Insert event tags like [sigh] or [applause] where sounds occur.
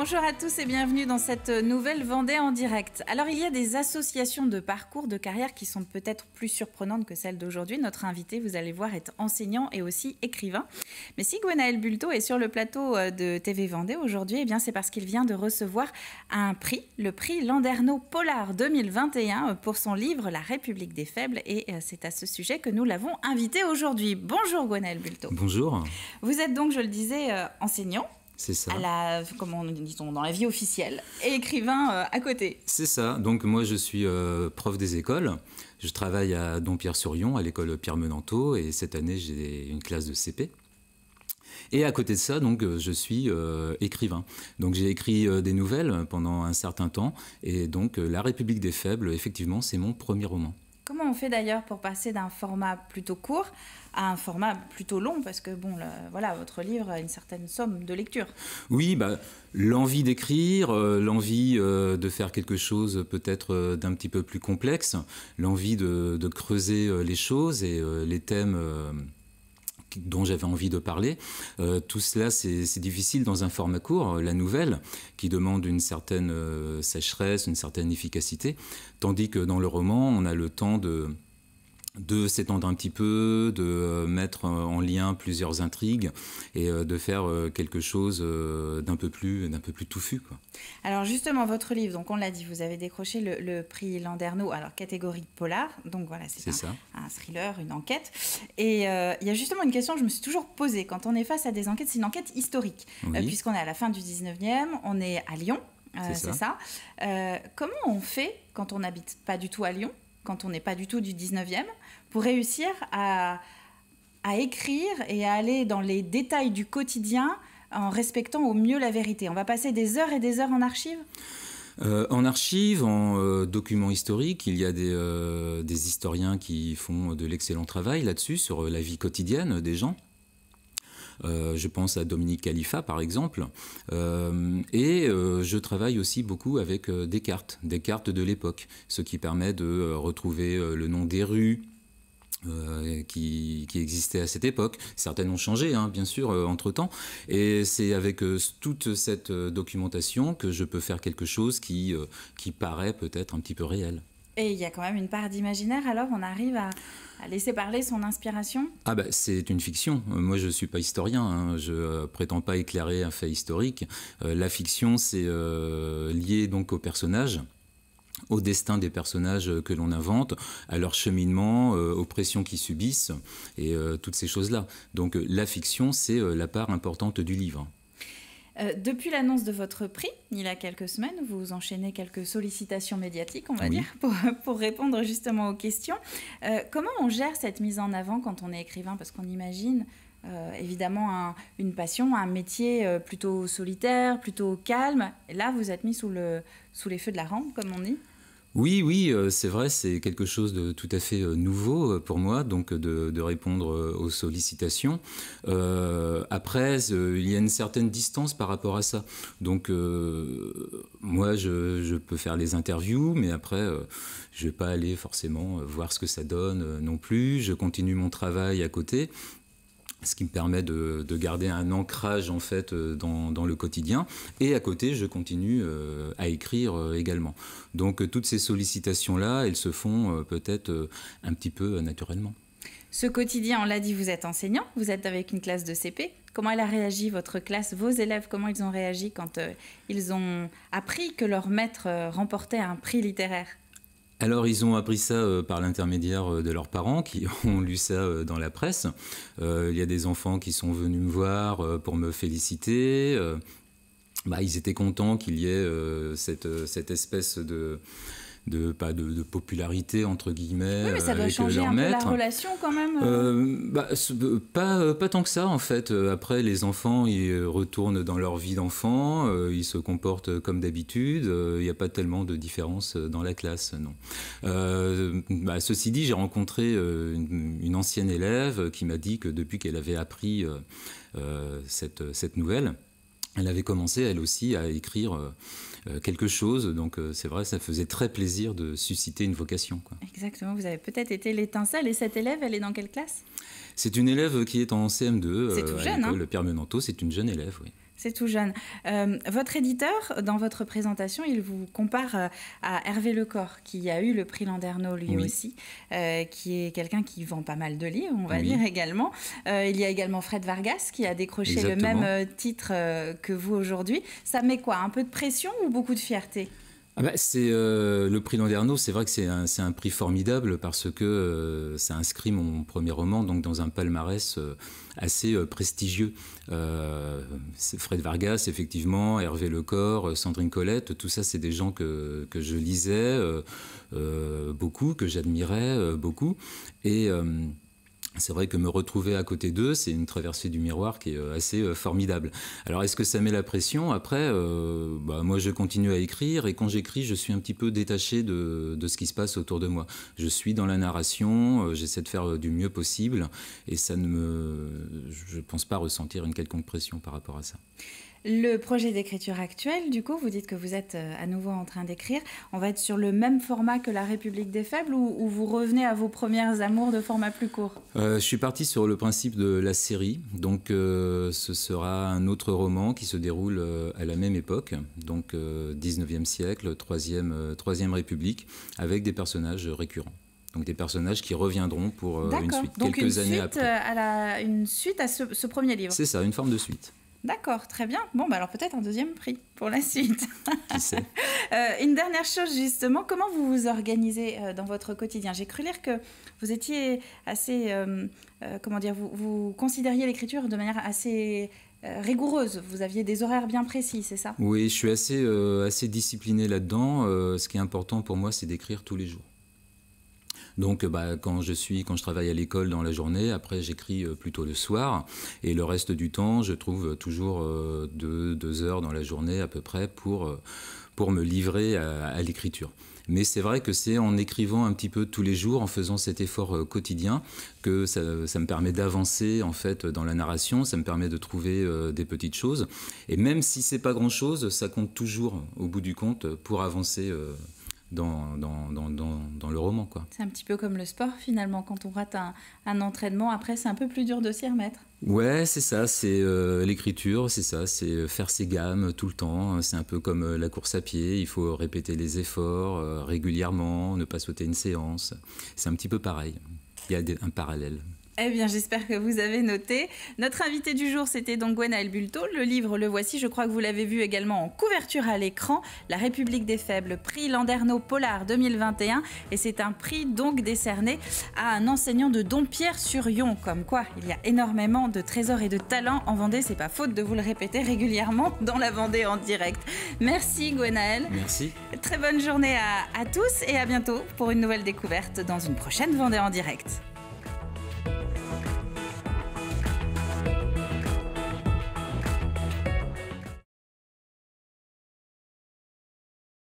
Bonjour à tous et bienvenue dans cette nouvelle Vendée en direct. Alors il y a des associations de parcours de carrière qui sont peut-être plus surprenantes que celles d'aujourd'hui. Notre invité, vous allez voir, est enseignant et aussi écrivain. Mais si Gwenaël Bulto est sur le plateau euh, de TV Vendée aujourd'hui, et eh bien c'est parce qu'il vient de recevoir un prix, le prix Landerneau Polar 2021 euh, pour son livre La République des faibles et euh, c'est à ce sujet que nous l'avons invité aujourd'hui. Bonjour Gwenaël Bulto. Bonjour. Vous êtes donc, je le disais, enseignant c'est ça. comment dit-on, dans la vie officielle, et écrivain euh, à côté. C'est ça. Donc moi, je suis euh, prof des écoles. Je travaille à Dompierre-sur-Yon, à l'école Pierre Menanteau. et cette année, j'ai une classe de CP. Et à côté de ça, donc, euh, je suis écrivain. Donc, j'ai écrit des nouvelles pendant un certain temps. Et donc, La République des Faibles, effectivement, c'est mon premier roman. Comment on fait d'ailleurs pour passer d'un format plutôt court à un format plutôt long Parce que, bon, voilà, votre livre a une certaine somme de lecture. Oui, bah, l'envie d'écrire, euh, l'envie euh, de faire quelque chose peut-être euh, d'un petit peu plus complexe, l'envie de creuser les choses et les thèmes dont j'avais envie de parler. Euh, tout cela, c'est difficile dans un format court, euh, la nouvelle, qui demande une certaine euh, sécheresse, une certaine efficacité, tandis que dans le roman, on a le temps de de s'étendre un petit peu, de euh, mettre euh, en lien plusieurs intrigues et euh, de faire quelque chose d'un peu plus d'un peu plus touffu. Quoi. Alors justement, votre livre, donc on l'a dit, vous avez décroché le, prix Landerneau, alors catégorie polar, donc voilà, c'est un, ça. un thriller, une enquête. Et il y a justement une question que je me suis toujours posée quand on est face à des enquêtes, c'est une enquête historique, puisqu'on est à la fin du 19e, on est à Lyon, c'est ça. comment on fait quand on n'habite pas du tout à Lyon quand on n'est pas du tout du 19e, pour réussir à, écrire et à aller dans les détails du quotidien en respectant au mieux la vérité. On va passer des heures et des heures en archives euh, en archives, en euh, documents historiques, il y a des, euh, des historiens qui font de l'excellent travail là-dessus, sur la vie quotidienne des gens. Euh, je pense à Dominique Khalifa par exemple, euh, et euh, je travaille aussi beaucoup avec des cartes, des cartes de l'époque, ce qui permet de retrouver le nom des rues, qui, existaient à cette époque. Certaines ont changé, hein, bien sûr, entre-temps. Et c'est avec toute cette documentation que je peux faire quelque chose qui paraît peut-être un petit peu réel. Et il y a quand même une part d'imaginaire, alors on arrive à, laisser parler son inspiration Ah bah, c'est une fiction. Euh, moi je ne suis pas historien, hein. je ne euh, prétends pas éclairer un fait historique. Euh, la fiction c'est lié donc aux personnages, au destin des personnages que l'on invente, à leur cheminement, aux pressions qu'ils subissent et toutes ces choses-là. Donc la fiction, c'est la part importante du livre. Euh, depuis l'annonce de votre prix, il y a quelques semaines, vous enchaînez quelques sollicitations médiatiques, on va dire, [laughs] pour, répondre justement aux questions. Euh, comment on gère cette mise en avant quand on est écrivain Parce qu'on imagine euh, évidemment une passion, un métier plutôt solitaire, plutôt calme. Et là, vous êtes mis sous, le, sous les feux de la rampe, comme on dit. Oui, oui, euh, c'est vrai, c'est quelque chose de tout à fait euh, nouveau euh, pour moi, donc de, répondre aux sollicitations. après, il y a une certaine distance par rapport à ça. Donc, moi, je, peux faire les interviews, mais après, je ne vais pas aller forcément voir ce que ça donne non plus. Je continue mon travail à côté, ce qui me permet de, garder un ancrage en fait euh, dans, le quotidien. Et à côté, je continue euh, à écrire euh, également. Donc toutes ces sollicitations-là, elles se font peut-être un petit peu naturellement. Ce quotidien, on l'a dit, vous êtes enseignant, vous êtes avec une classe de CP. Comment elle a réagi, votre classe, vos élèves, comment ils ont réagi quand ils ont appris que leur maître remportait un prix littéraire alors ils ont appris ça euh, par l'intermédiaire euh, de leurs parents qui [laughs] ont lu ça euh, dans la presse. il y a des enfants qui sont venus me voir pour me féliciter. Bah, ils étaient contents qu'il y ait cette, cette, espèce de de pas de, popularité entre guillemets. Oui, mais ça doit euh, changer un peu la relation quand même. Euh. Euh, bah, pas pas tant que ça en fait. Après, les enfants ils retournent dans leur vie d'enfant, ils se comportent comme d'habitude. Il n'y a pas tellement de différence dans la classe, non. Bah, ceci dit, j'ai rencontré une, ancienne élève qui m'a dit que depuis qu'elle avait appris cette, cette nouvelle, elle avait commencé elle aussi à écrire euh, quelque chose. Donc euh, c'est vrai, ça faisait très plaisir de susciter une vocation. Quoi. Exactement, vous avez peut-être été l'étincelle. Et cette élève, elle est dans quelle classe C'est une élève qui est en CM2. C'est tout euh, jeune. Hein. le Père c'est une jeune élève, oui. C'est tout jeune. Euh, votre éditeur, dans votre présentation, il vous compare euh, à Hervé Lecor, qui a eu le prix Landerneau lui aussi, euh, qui est quelqu'un qui vend pas mal de livres, on va dire également. il y a également Fred Vargas, qui a décroché le même titre que vous aujourd'hui. Ça met quoi Un peu de pression ou beaucoup de fierté ah bah, c'est euh, le prix Landerneau, c'est vrai que c'est un, prix formidable parce que euh, ça inscrit mon premier roman donc dans un palmarès euh, assez prestigieux. Fred Vargas, effectivement, Hervé Lecor, Sandrine Colette, tout ça, c'est des gens que, que je lisais beaucoup, que j'admirais beaucoup, et c'est vrai que me retrouver à côté d'eux, c'est une traversée du miroir qui est euh, assez euh, formidable. Alors est-ce que ça met la pression Après, euh, bah, moi je continue à écrire et quand j'écris, je suis un petit peu détaché de, de, ce qui se passe autour de moi. Je suis dans la narration, j'essaie de faire du mieux possible et ça ne me... Je ne pense pas ressentir une quelconque pression par rapport à ça. Le projet d'écriture actuel, du coup, vous dites que vous êtes euh, à nouveau en train d'écrire. On va être sur le même format que La République des faibles ou, vous revenez à vos premières amours de format plus court euh, Je suis parti sur le principe de la série. Donc, euh, ce sera un autre roman qui se déroule à la même époque, donc 19e siècle, 3e, République, avec des personnages récurrents. Donc des personnages qui reviendront pour une suite Donc une années suite À une suite à ce premier livre. C'est ça, une forme de suite. D'accord, très bien. Bon, bah, alors peut-être un deuxième prix pour la suite. Qui sait [laughs] euh, Une dernière chose, justement, comment vous vous organisez euh, dans votre quotidien J'ai cru lire que vous étiez assez, euh, comment dire, vous, vous considériez l'écriture de manière assez rigoureuse. Vous aviez des horaires bien précis, c'est ça Oui, je suis assez, assez discipliné là-dedans. ce qui est important pour moi, c'est d'écrire tous les jours. Donc, bah, quand je suis, quand je travaille à l'école dans la journée, après j'écris euh, plutôt le soir, et le reste du temps, je trouve euh, toujours euh, deux, heures dans la journée à peu près pour pour me livrer à, l'écriture. Mais c'est vrai que c'est en écrivant un petit peu tous les jours, en faisant cet effort quotidien, que ça, me permet d'avancer en fait dans la narration, ça me permet de trouver des petites choses. Et même si c'est pas grand chose, ça compte toujours au bout du compte pour avancer dans, dans, le roman. C'est un petit peu comme le sport finalement, quand on rate un, entraînement, après c'est un peu plus dur de s'y remettre. Ouais, c'est ça, c'est euh, l'écriture, c'est ça, c'est euh, faire ses gammes euh, tout le temps, c'est un peu comme la course à pied, il faut répéter les efforts régulièrement, ne pas sauter une séance, c'est un petit peu pareil, il y a un parallèle. Eh bien, j'espère que vous avez noté. Notre invité du jour, c'était donc Gwenaël Bulto. Le livre, le voici. Je crois que vous l'avez vu également en couverture à l'écran. La République des faibles, prix Landerneau Polar 2021. Et c'est un prix donc décerné à un enseignant de Dompierre sur Yon. Comme quoi, il y a énormément de trésors et de talents en Vendée. C'est pas faute de vous le répéter régulièrement dans la Vendée en direct. Merci Gwenaël. Merci. Très bonne journée à tous et à bientôt pour une nouvelle découverte dans une prochaine Vendée en direct.